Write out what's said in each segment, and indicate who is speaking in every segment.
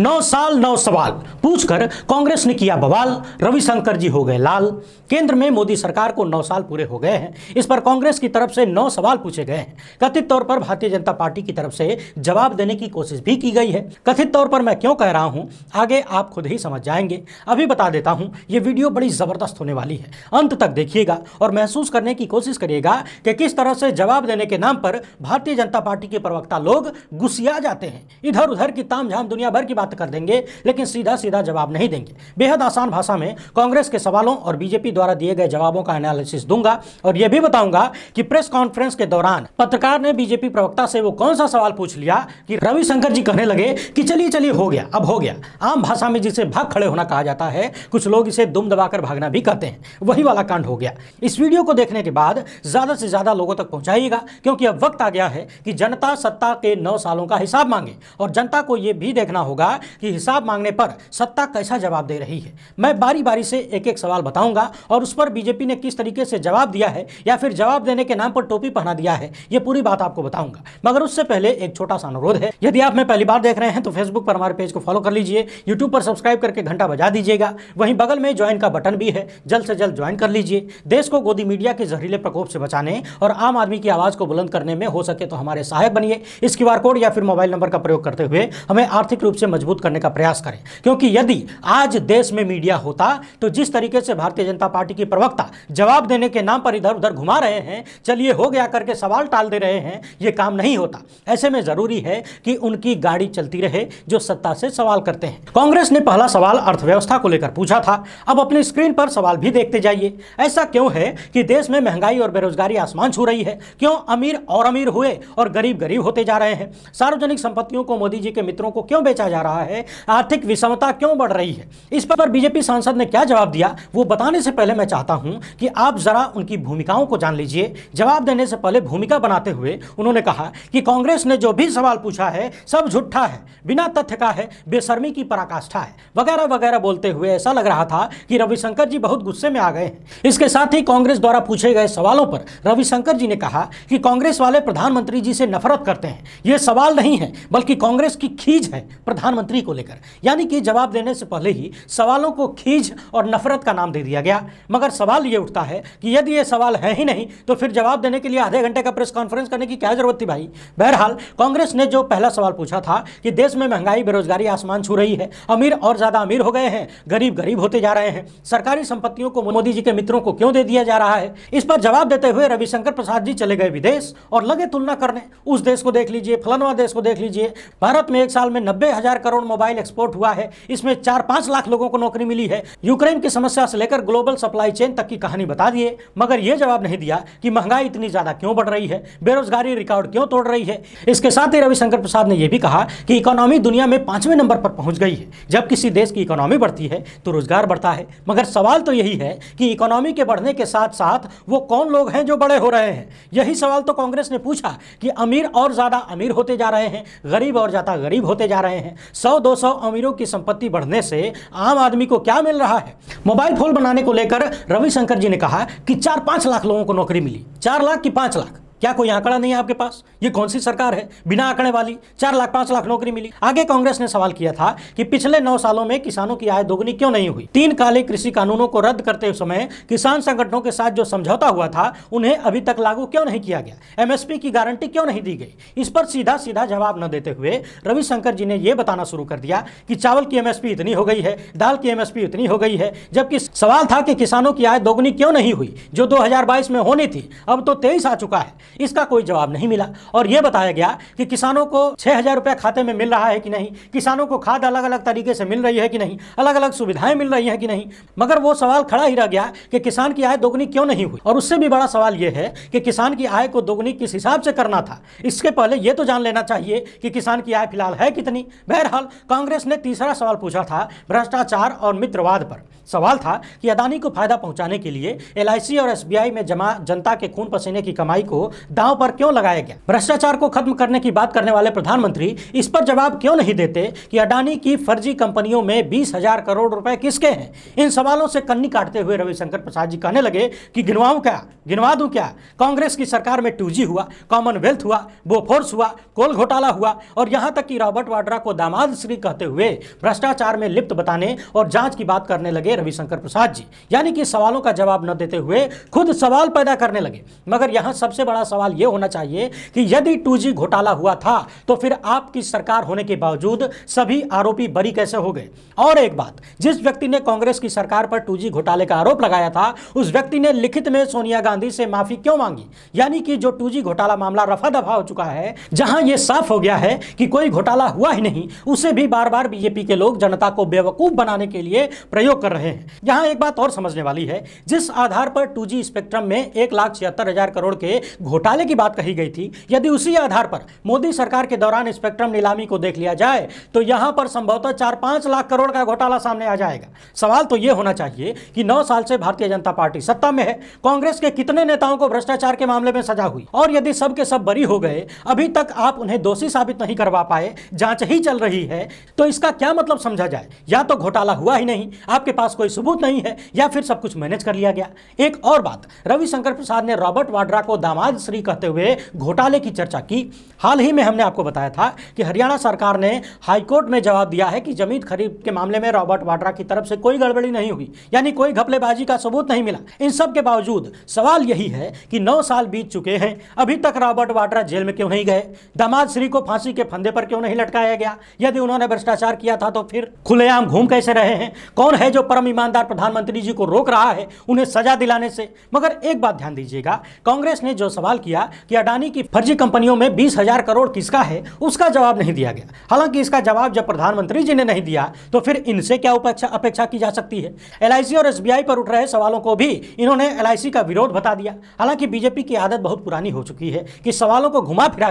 Speaker 1: नौ साल नौ सवाल पूछकर कांग्रेस ने किया बवाल रविशंकर जी हो गए लाल केंद्र में मोदी सरकार को नौ साल पूरे हो गए हैं इस पर कांग्रेस की तरफ से नौ सवाल पूछे गए हैं कथित तौर पर भारतीय जनता पार्टी की तरफ से जवाब देने की कोशिश भी की गई है कथित तौर पर मैं क्यों कह रहा हूं आगे आप खुद ही समझ जाएंगे अभी बता देता हूं ये वीडियो बड़ी जबरदस्त होने वाली है अंत तक देखिएगा और महसूस करने की कोशिश करिएगा कि किस तरह से जवाब देने के नाम पर भारतीय जनता पार्टी के प्रवक्ता लोग गुस्सिया जाते हैं इधर उधर की ताम दुनिया भर की बात प्राप्त कर देंगे लेकिन सीधा सीधा जवाब नहीं देंगे बेहद आसान भाषा में कांग्रेस के सवालों और बीजेपी द्वारा दिए गए जवाबों का एनालिसिस दूंगा और यह भी बताऊंगा कि प्रेस कॉन्फ्रेंस के दौरान पत्रकार ने बीजेपी प्रवक्ता से वो कौन सा सवाल पूछ लिया कि रविशंकर जी कहने लगे कि चलिए चलिए हो गया अब हो गया आम भाषा में जिसे भाग खड़े होना कहा जाता है कुछ लोग इसे दुम दबाकर भागना भी कहते हैं वही वाला कांड हो गया इस वीडियो को देखने के बाद ज्यादा से ज्यादा लोगों तक पहुंचाइएगा क्योंकि अब वक्त आ गया है कि जनता सत्ता के नौ सालों का हिसाब मांगे और जनता को यह भी देखना होगा बताऊंगा कि हिसाब मांगने पर सत्ता कैसा जवाब दे रही है मैं बारी बारी से एक एक सवाल बताऊंगा और उस पर बीजेपी ने किस तरीके से जवाब दिया है या फिर जवाब देने के नाम पर टोपी पहना दिया है ये पूरी बात आपको बताऊंगा मगर उससे पहले एक छोटा सा अनुरोध है यदि आप मैं पहली बार देख रहे हैं तो फेसबुक पर हमारे पेज को फॉलो कर लीजिए यूट्यूब पर सब्सक्राइब करके घंटा बजा दीजिएगा वहीं बगल में ज्वाइन का बटन भी है जल्द से जल्द ज्वाइन कर लीजिए देश को गोदी मीडिया के जहरीले प्रकोप से बचाने और आम आदमी की आवाज़ को बुलंद करने में हो सके तो हमारे सहायक बनिए इस क्यू कोड या फिर मोबाइल नंबर का प्रयोग करते हुए हमें आर्थिक रूप से मजबूत मजबूत करने का प्रयास करें क्योंकि यदि आज देश में मीडिया होता तो जिस तरीके से भारतीय जनता पार्टी की प्रवक्ता जवाब देने के नाम पर इधर उधर घुमा रहे हैं चलिए हो गया करके सवाल टाल दे रहे हैं ये काम नहीं होता ऐसे में जरूरी है कि उनकी गाड़ी चलती रहे जो सत्ता से सवाल करते हैं कांग्रेस ने पहला सवाल अर्थव्यवस्था को लेकर पूछा था अब अपनी स्क्रीन पर सवाल भी देखते जाइए ऐसा क्यों है कि देश में महंगाई और बेरोजगारी आसमान छू रही है क्यों अमीर और अमीर हुए और गरीब गरीब होते जा रहे हैं सार्वजनिक संपत्तियों को मोदी जी के मित्रों को क्यों बेचा जा रहा रहा है आर्थिक विषमता क्यों बढ़ रही है इस पर बीजेपी सांसद ने क्या जवाब दिया वो बताने से पहले मैं चाहता हूं कि आप जरा उनकी भूमिकाओं को जान लीजिए जवाब देने से पहले भूमिका बनाते हुए उन्होंने कहा कि कांग्रेस ने जो भी सवाल पूछा है सब झूठा है बिना तथ्य का है बेसर्मी की पराकाष्ठा है वगैरह वगैरह बोलते हुए ऐसा लग रहा था कि रविशंकर जी बहुत गुस्से में आ गए हैं इसके साथ ही कांग्रेस द्वारा पूछे गए सवालों पर रविशंकर जी ने कहा कि कांग्रेस वाले प्रधानमंत्री जी से नफरत करते हैं यह सवाल नहीं है बल्कि कांग्रेस की खीज है प्रधानमंत्री मंत्री को लेकर यानी कि जवाब देने से पहले ही सवालों को खींच और नफरत का नाम दे दिया गया मगर सवाल ये उठता है कि यदि ये सवाल है ही नहीं तो फिर जवाब देने के लिए आधे घंटे का प्रेस कॉन्फ्रेंस करने की क्या जरूरत थी भाई बहरहाल कांग्रेस ने जो पहला सवाल पूछा था कि देश में महंगाई बेरोजगारी आसमान छू रही है अमीर और ज़्यादा अमीर हो गए हैं गरीब गरीब होते जा रहे हैं सरकारी संपत्तियों को मोदी जी के मित्रों को क्यों दे दिया जा रहा है इस पर जवाब देते हुए रविशंकर प्रसाद जी चले गए विदेश और लगे तुलना करने उस देश को देख लीजिए फलनवा देश को देख लीजिए भारत में एक साल में नब्बे हजार करोड़ मोबाइल एक्सपोर्ट हुआ है इसमें चार पांच लाख लोगों को नौकरी मिली है यूक्रेन की समस्या से लेकर ग्लोबल सप्लाई चेन तक की कहानी बता दिए मगर ये जवाब नहीं दिया कि महंगाई इतनी ज़्यादा क्यों बढ़ रही है बेरोजगारी रिकॉर्ड क्यों तोड़ रही है इसके साथ ही रविशंकर प्रसाद ने यह भी कहा कि इकोनॉमी दुनिया में पांचवें नंबर पर पहुंच गई है जब किसी देश की इकोनॉमी बढ़ती है तो रोजगार बढ़ता है मगर सवाल तो यही है कि इकोनॉमी के बढ़ने के साथ साथ वो कौन लोग हैं जो बड़े हो रहे हैं यही सवाल तो कांग्रेस ने पूछा कि अमीर और ज़्यादा अमीर होते जा रहे हैं गरीब और ज़्यादा गरीब होते जा रहे हैं सौ दो सौ अमीरों की संपत्ति बढ़ने से आम आदमी को क्या मिल रहा है मोबाइल फोन बनाने को लेकर रविशंकर जी ने कहा कि चार पांच लाख लोगों को नौकरी मिली चार लाख की पांच लाख क्या कोई आंकड़ा नहीं है आपके पास ये कौन सी सरकार है बिना आंकड़े वाली चार लाख पांच लाख नौकरी मिली आगे कांग्रेस ने सवाल किया था कि पिछले नौ सालों में किसानों की आय दोगुनी क्यों नहीं हुई तीन काले कृषि कानूनों को रद्द करते समय किसान संगठनों के साथ जो समझौता हुआ था उन्हें अभी तक लागू क्यों नहीं किया गया एमएसपी की गारंटी क्यों नहीं दी गई इस पर सीधा सीधा जवाब न देते हुए रविशंकर जी ने यह बताना शुरू कर दिया कि चावल की एमएसपी इतनी हो गई है दाल की एमएसपी इतनी हो गई है जबकि सवाल था कि किसानों की आय दोगुनी क्यों नहीं हुई जो दो में होनी थी अब तो तेईस आ चुका है इसका कोई जवाब नहीं मिला और यह बताया गया कि किसानों को छः हज़ार रुपये खाते में मिल रहा है कि नहीं किसानों को खाद अलग अलग तरीके से मिल रही है कि नहीं अलग अलग सुविधाएं मिल रही हैं कि नहीं मगर वो सवाल खड़ा ही रह गया कि किसान की आय दोगुनी क्यों नहीं हुई और उससे भी बड़ा सवाल ये है कि किसान की आय को दोगुनी किस हिसाब से करना था इसके पहले ये तो जान लेना चाहिए कि किसान की आय फिलहाल है कितनी बहरहाल कांग्रेस ने तीसरा सवाल पूछा था भ्रष्टाचार और मित्रवाद पर सवाल था कि अदानी को फायदा पहुंचाने के लिए एल और एस में जमा जनता के खून पसीने की कमाई को दांव पर क्यों लगाया गया भ्रष्टाचार को खत्म करने की बात करने वाले प्रधानमंत्री इस पर जवाब क्यों नहीं देते कि अडानी की फर्जी कंपनियों में बीस हजार करोड़ रुपए किसके हैं इन सवालों से कन्नी काटते हुए रविशंकर प्रसाद जी कहने लगे कि गिनवाऊ क्या गिनवा दू क्या कांग्रेस की सरकार में टू हुआ कॉमनवेल्थ हुआ बोफोर्स हुआ कोल घोटाला हुआ और यहां तक कि रॉबर्ट वाड्रा को दामाद श्री कहते हुए भ्रष्टाचार में लिप्त बताने और जांच की बात करने लगे रविशंकर प्रसाद जी यानी कि सवालों का जवाब न देते हुए खुद सवाल पैदा करने लगे मगर यहां सबसे बड़ा सवाल यह होना चाहिए कि यदि टू घोटाला हुआ था तो फिर आपकी सरकार होने के बावजूद सभी आरोपी बरी कैसे हो गए और एक बात जिस व्यक्ति ने कांग्रेस की सरकार पर टू घोटाले का आरोप लगाया था उस व्यक्ति ने लिखित में सोनिया गांधी से माफी क्यों मांगी यानी कि जो टू घोटाला मामला रफा दफा हो चुका है जहां यह साफ हो गया है कि कोई घोटाला हुआ ही नहीं उसे भी बार बार बीजेपी के लोग जनता को बेवकूफ बनाने के लिए प्रयोग कर रहे हैं यहां एक बात और समझने वाली है जिस आधार पर टू स्पेक्ट्रम में एक लाख छिहत्तर हजार करोड़ के घोटाला घोटाले की बात कही गई थी यदि उसी आधार पर मोदी सरकार के दौरान स्पेक्ट्रम नीलामी को देख लिया जाए तो यहां पर संभवतः चार पांच लाख करोड़ का घोटाला सामने आ जाएगा सवाल तो यह होना चाहिए कि नौ साल से भारतीय जनता पार्टी सत्ता में है कांग्रेस के कितने नेताओं को भ्रष्टाचार के मामले में सजा हुई और यदि सबके सब बरी हो गए अभी तक आप उन्हें दोषी साबित नहीं करवा पाए जांच ही चल रही है तो इसका क्या मतलब समझा जाए या तो घोटाला हुआ ही नहीं आपके पास कोई सबूत नहीं है या फिर सब कुछ मैनेज कर लिया गया एक और बात रविशंकर प्रसाद ने रॉबर्ट वाड्रा को दामाद नर्सरी कहते हुए घोटाले की चर्चा की हाल ही में हमने आपको बताया था कि हरियाणा सरकार ने हाईकोर्ट में जवाब दिया है कि जमीन खरीद के मामले में रॉबर्ट वाड्रा की तरफ से कोई गड़बड़ी नहीं हुई यानी कोई घपलेबाजी का सबूत नहीं मिला इन सब के बावजूद सवाल यही है कि नौ साल बीत चुके हैं अभी तक रॉबर्ट वाड्रा जेल में क्यों नहीं गए दामाद श्री को फांसी के फंदे पर क्यों नहीं लटकाया गया यदि उन्होंने भ्रष्टाचार किया था तो फिर खुलेआम घूम कैसे रहे हैं कौन है जो परम ईमानदार प्रधानमंत्री जी को रोक रहा है उन्हें सजा दिलाने से मगर एक बात ध्यान दीजिएगा कांग्रेस ने जो सवाल सवाल किया कि अडानी की फर्जी कंपनियों में बीस हजार करोड़ किसका है उसका जवाब नहीं दिया गया हालांकि इसका जवाब जब प्रधानमंत्री जी ने नहीं दिया तो फिर इनसे क्या अपेक्षा की जा सकती है एल और एस पर उठ रहे सवालों को भी इन्होंने एल का विरोध बता दिया हालांकि बीजेपी की आदत बहुत पुरानी हो चुकी है कि सवालों को घुमा फिरा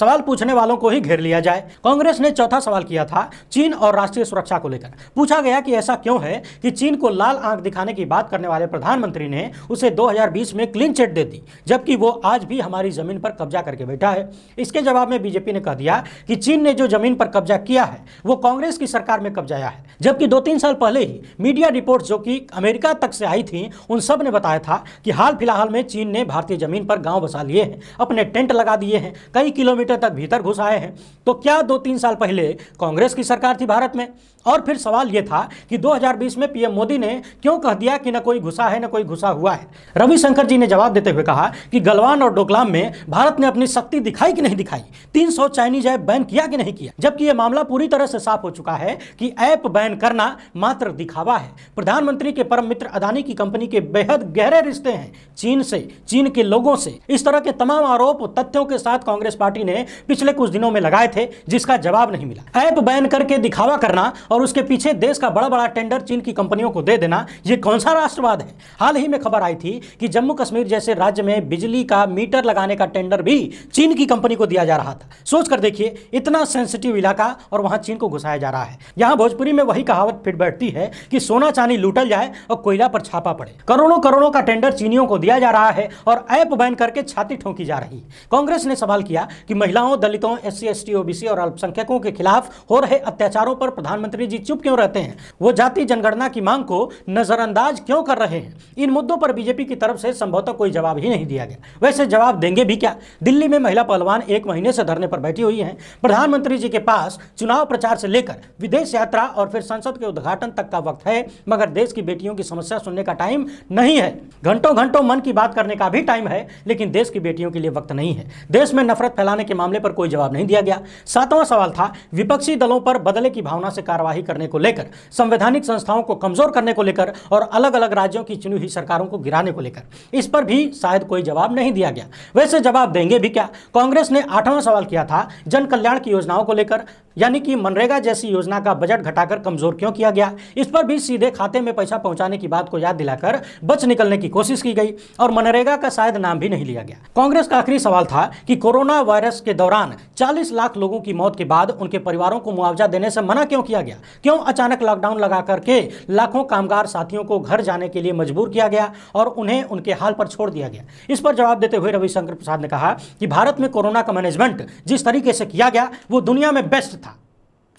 Speaker 1: सवाल पूछने वालों को ही घेर लिया जाए कांग्रेस ने चौथा सवाल किया था चीन और राष्ट्रीय सुरक्षा को लेकर पूछा गया कि ऐसा क्यों है कि चीन को लाल आंख दिखाने की बात करने वाले प्रधानमंत्री ने उसे 2020 में क्लीन चिट दे दी जबकि वो आज आज भी हमारी ज़मीन पर कब्जा करके बैठा है इसके जवाब में बीजेपी ने कह दिया कि चीन ने जो ज़मीन पर कब्जा किया है वो कांग्रेस की सरकार में कब्जाया है जबकि दो तीन साल पहले ही मीडिया रिपोर्ट जो कि अमेरिका तक से आई थी उन सब ने बताया था कि हाल फिलहाल में चीन ने भारतीय ज़मीन पर गांव बसा लिए हैं अपने टेंट लगा दिए हैं कई किलोमीटर तक भीतर घुस आए हैं तो क्या दो तीन साल पहले कांग्रेस की सरकार थी भारत में और फिर सवाल यह था कि 2020 में पीएम मोदी ने क्यों कह दिया कि न कोई घुसा है न कोई घुसा हुआ है रविशंकर जी ने जवाब देते हुए कहा कि गलवान और डोकलाम में भारत ने अपनी शक्ति दिखाई कि नहीं दिखाई 300 सौ चाइनीज ऐप बैन किया कि नहीं किया जबकि यह मामला पूरी तरह से साफ हो चुका है कि ऐप बैन करना मात्र दिखावा है प्रधानमंत्री के परम मित्र अदानी की कंपनी के बेहद गहरे रिश्ते हैं चीन से चीन के लोगों से इस तरह के तमाम आरोप तथ्यों के साथ कांग्रेस पार्टी ने पिछले कुछ दिनों में लगाए थे जिसका जवाब नहीं मिला ऐप बैन करके दिखावा करना और उसके पीछे देश का बड़ा बड़ा टेंडर चीन की कंपनियों को दे देना ये कौन सा राष्ट्रवाद है हाल ही में खबर आई थी कि जम्मू कश्मीर जैसे राज्य में बिजली का मीटर लगाने का टेंडर भी चीन की कंपनी को दिया जा रहा था सोच कर देखिए इतना सेंसिटिव इलाका और वहां चीन को घुसाया जा रहा है यहाँ भोजपुरी में वही कहावत फिट बैठती है कि सोना चांदी लूटल जाए और कोयला पर छापा पड़े करोड़ों करोड़ों का टेंडर चीनियों को दिया जा रहा है और ऐप बैन करके छाती ठोंकी जा रही है कांग्रेस ने सवाल किया कि महिलाओं दलितों एस सी ओबीसी और अल्पसंख्यकों के खिलाफ हो रहे अत्याचारों पर प्रधानमंत्री खड़गे जी चुप क्यों रहते हैं वो जाति जनगणना की मांग को नजरअंदाज क्यों कर रहे हैं इन मुद्दों पर बीजेपी की तरफ से संभवतः कोई जवाब ही नहीं दिया गया वैसे जवाब देंगे भी क्या दिल्ली में महिला पहलवान एक महीने से धरने पर बैठी हुई है प्रधानमंत्री जी के पास चुनाव प्रचार से लेकर विदेश यात्रा और फिर संसद के उद्घाटन तक का वक्त है मगर देश की बेटियों की समस्या सुनने का टाइम नहीं है घंटों घंटों मन की बात करने का भी टाइम है लेकिन देश की बेटियों के लिए वक्त नहीं है देश में नफरत फैलाने के मामले पर कोई जवाब नहीं दिया गया सातवां सवाल था विपक्षी दलों पर बदले की भावना से कार्रवाई कार्रवाई करने को लेकर संवैधानिक संस्थाओं को कमजोर करने को लेकर और अलग अलग राज्यों की चुनी हुई सरकारों को गिराने को लेकर इस पर भी शायद कोई जवाब नहीं दिया गया वैसे जवाब देंगे भी क्या कांग्रेस ने आठवां सवाल किया था जन कल्याण की योजनाओं को लेकर यानी कि मनरेगा जैसी योजना का बजट घटाकर कमजोर क्यों किया गया इस पर भी सीधे खाते में पैसा पहुंचाने की बात को याद दिलाकर बच निकलने की कोशिश की गई और मनरेगा का शायद नाम भी नहीं लिया गया कांग्रेस का आखिरी सवाल था कि कोरोना वायरस के दौरान 40 लाख लोगों की मौत के बाद उनके परिवारों को मुआवजा देने से मना क्यों किया गया क्यों अचानक लॉकडाउन लगा करके लाखों कामगार साथियों को घर जाने के लिए मजबूर किया गया और उन्हें उनके हाल पर छोड़ दिया गया इस पर जवाब देते हुए रविशंकर प्रसाद ने कहा कि भारत में कोरोना का मैनेजमेंट जिस तरीके से किया गया वो दुनिया में बेस्ट था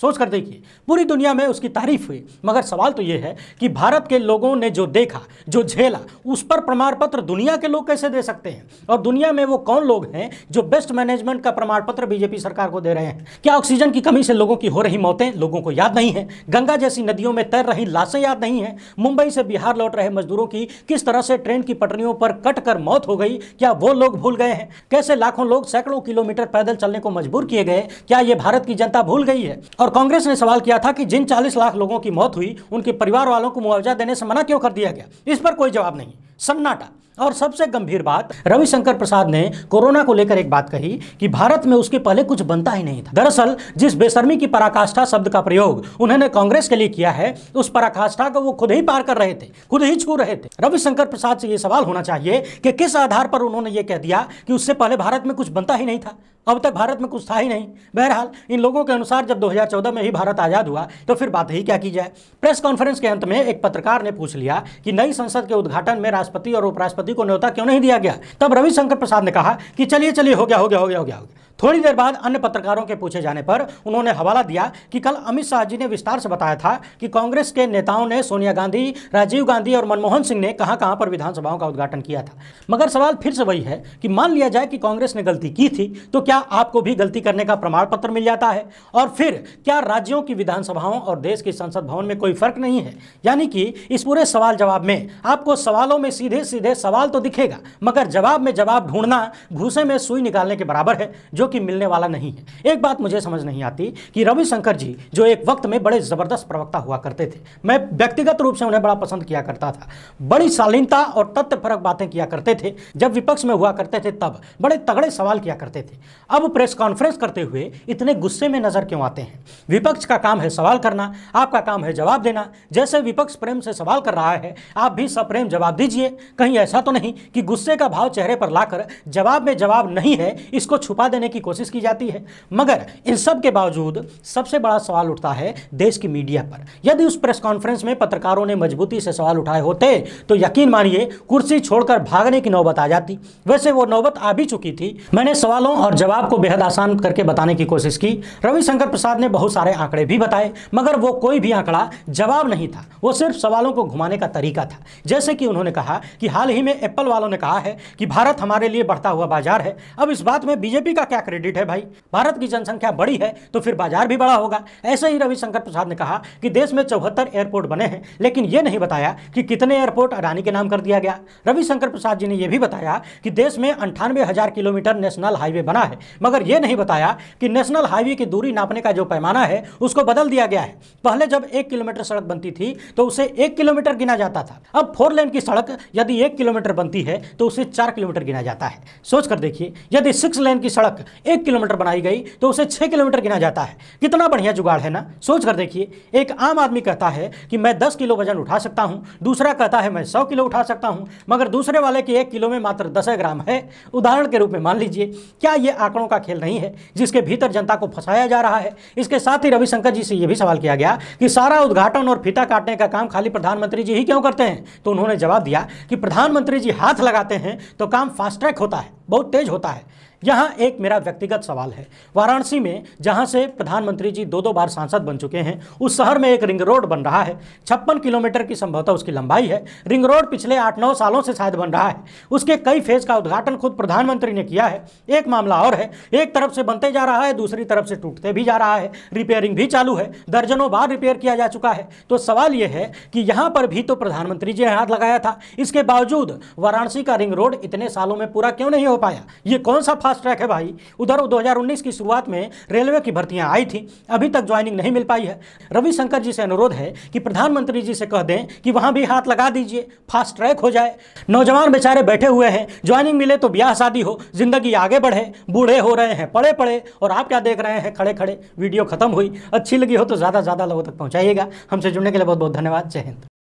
Speaker 1: सोच कर देखिए पूरी दुनिया में उसकी तारीफ हुई मगर सवाल तो यह है कि भारत के लोगों ने जो देखा जो झेला उस पर प्रमाण पत्र दुनिया के लोग कैसे दे सकते हैं और दुनिया में वो कौन लोग हैं जो बेस्ट मैनेजमेंट का प्रमाण पत्र बीजेपी सरकार को दे रहे हैं क्या ऑक्सीजन की कमी से लोगों की हो रही मौतें लोगों को याद नहीं है गंगा जैसी नदियों में तैर रही लाशें याद नहीं है मुंबई से बिहार लौट रहे मजदूरों की किस तरह से ट्रेन की पटरियों पर कट कर मौत हो गई क्या वो लोग भूल गए हैं कैसे लाखों लोग सैकड़ों किलोमीटर पैदल चलने को मजबूर किए गए क्या ये भारत की जनता भूल गई है और कांग्रेस ने सवाल किया था कि जिन 40 लाख लोगों की मौत हुई उनके परिवार वालों को मुआवजा देने से मना क्यों कर दिया गया इस पर कोई जवाब नहीं सन्नाटा और सबसे गंभीर बात रविशंकर प्रसाद ने कोरोना को लेकर एक बात कही कि भारत में उसके पहले कुछ बनता ही नहीं था दरअसल जिस बेशर्मी की पराकाष्ठा शब्द का प्रयोग उन्होंने कांग्रेस के लिए किया है उस पराकाष्ठा को वो खुद ही पार कर रहे थे खुद ही छू रहे थे रविशंकर प्रसाद से ये सवाल होना चाहिए कि किस आधार पर उन्होंने ये कह दिया कि उससे पहले भारत में कुछ बनता ही नहीं था अब तक भारत में कुछ था ही नहीं बहरहाल इन लोगों के अनुसार जब 2014 में ही भारत आज़ाद हुआ तो फिर बात ही क्या की जाए प्रेस कॉन्फ्रेंस के अंत में एक पत्रकार ने पूछ लिया कि नई संसद के उद्घाटन में राष्ट्रपति और उपराष्ट्रपति को न्यौता क्यों नहीं दिया गया तब रविशंकर प्रसाद ने कहा कि चलिए चलिए हो गया हो गया हो गया हो गया हो गया थोड़ी देर बाद अन्य पत्रकारों के पूछे जाने पर उन्होंने हवाला दिया कि कल अमित शाह जी ने विस्तार से बताया था कि कांग्रेस के नेताओं ने सोनिया गांधी राजीव गांधी और मनमोहन सिंह ने कहां कहां पर विधानसभाओं का उद्घाटन किया था मगर सवाल फिर से वही है कि मान लिया जाए कि कांग्रेस ने गलती की थी तो क्या आपको भी गलती करने का प्रमाण पत्र मिल जाता है और फिर क्या राज्यों की विधानसभाओं और देश की संसद भवन में कोई फर्क नहीं है यानी कि इस पूरे सवाल जवाब में आपको सवालों में सीधे सीधे सवाल तो दिखेगा मगर जवाब में जवाब ढूंढना भूसे में सुई निकालने के बराबर है जो जो कि मिलने वाला नहीं है एक बात मुझे समझ नहीं आती कि रविशंकर जी जो एक वक्त में बड़े ज़बरदस्त प्रवक्ता हुआ करते थे मैं व्यक्तिगत रूप से उन्हें बड़ा पसंद किया करता था बड़ी शालीनता और तथ्यपरक बातें किया करते थे जब विपक्ष में हुआ करते थे तब बड़े तगड़े सवाल किया करते थे अब प्रेस कॉन्फ्रेंस करते हुए इतने गुस्से में नज़र क्यों आते हैं विपक्ष का काम है सवाल करना आपका काम है जवाब देना जैसे विपक्ष प्रेम से सवाल कर रहा है आप भी सप्रेम जवाब दीजिए कहीं ऐसा तो नहीं कि गुस्से का भाव चेहरे पर लाकर जवाब में जवाब नहीं है इसको छुपा देने की कोशिश की जाती है मगर इन सब के बावजूद सबसे बड़ा सवाल उठता है देश की मीडिया पर यदि उस प्रेस कॉन्फ्रेंस में पत्रकारों ने मजबूती से सवाल उठाए होते तो यकीन मानिए कुर्सी छोड़कर भागने की नौबत आ जाती वैसे वो नौबत आ भी चुकी थी मैंने सवालों और जवाब को बेहद आसान करके बताने की कोशिश की रविशंकर प्रसाद ने बहुत सारे आंकड़े भी बताए मगर वो कोई भी आंकड़ा जवाब नहीं था वो सिर्फ सवालों को घुमाने का तरीका था जैसे कि उन्होंने कहा कि हाल ही में एप्पल वालों ने कहा है कि भारत हमारे लिए बढ़ता हुआ बाजार है अब इस बात में बीजेपी का क्या क्रेडिट है भाई भारत की जनसंख्या बड़ी है तो फिर बाजार भी बड़ा होगा ऐसे ही रविशंकर प्रसाद ने कहा कि देश में चौहत्तर एयरपोर्ट बने हैं लेकिन ये नहीं बताया कि कितने एयरपोर्ट अडानी के नाम कर दिया गया रविशंकर प्रसाद जी ने यह भी बताया कि देश में अंठानवे किलोमीटर नेशनल हाईवे बना है मगर यह नहीं बताया कि नेशनल हाईवे की दूरी नापने का जो पैमाना है उसको बदल दिया गया है पहले जब एक किलोमीटर सड़क बनती थी तो उसे एक किलोमीटर गिना जाता था अब फोर लेन की सड़क यदि एक किलोमीटर बनती है तो उसे चार किलोमीटर गिना जाता है सोच कर देखिए यदि सिक्स लेन की सड़क एक किलोमीटर बनाई गई तो उसे छः किलोमीटर गिना जाता है कितना बढ़िया जुगाड़ है ना सोच कर देखिए एक आम आदमी कहता है कि मैं दस किलो वजन उठा सकता हूँ दूसरा कहता है मैं सौ किलो उठा सकता हूँ मगर दूसरे वाले के एक किलो में मात्र दस ग्राम है उदाहरण के रूप में मान लीजिए क्या ये आंकड़ों का खेल नहीं है जिसके भीतर जनता को फंसाया जा रहा है इसके साथ ही रविशंकर जी से यह भी सवाल किया गया कि सारा उद्घाटन और फीता काटने का काम खाली प्रधानमंत्री जी ही क्यों करते हैं तो उन्होंने जवाब दिया कि प्रधानमंत्री जी हाथ लगाते हैं तो काम फास्ट ट्रैक होता है बहुत तेज होता है यहाँ एक मेरा व्यक्तिगत सवाल है वाराणसी में जहाँ से प्रधानमंत्री जी दो दो बार सांसद बन चुके हैं उस शहर में एक रिंग रोड बन रहा है छप्पन किलोमीटर की संभवतः उसकी लंबाई है रिंग रोड पिछले आठ नौ सालों से शायद बन रहा है उसके कई फेज का उद्घाटन खुद प्रधानमंत्री ने किया है एक मामला और है एक तरफ से बनते जा रहा है दूसरी तरफ से टूटते भी जा रहा है रिपेयरिंग भी चालू है दर्जनों बार रिपेयर किया जा चुका है तो सवाल यह है कि यहाँ पर भी तो प्रधानमंत्री जी ने हाथ लगाया था इसके बावजूद वाराणसी का रिंग रोड इतने सालों में पूरा क्यों नहीं हो पाया ये कौन सा फास्ट ट्रैक है भाई उधर दो हजार की शुरुआत में रेलवे की भर्तियां आई थी अभी तक ज्वाइनिंग नहीं मिल पाई है रविशंकर जी से अनुरोध है कि प्रधानमंत्री जी से कह दें कि वहां भी हाथ लगा दीजिए फास्ट ट्रैक हो जाए नौजवान बेचारे बैठे हुए हैं ज्वाइनिंग मिले तो ब्याह शादी हो जिंदगी आगे बढ़े बूढ़े हो रहे हैं पड़े पड़े और आप क्या देख रहे हैं खड़े खड़े वीडियो खत्म हुई अच्छी लगी हो तो ज़्यादा ज़्यादा लोगों तक पहुंचाइएगा हमसे जुड़ने के लिए बहुत बहुत धन्यवाद जय हिंद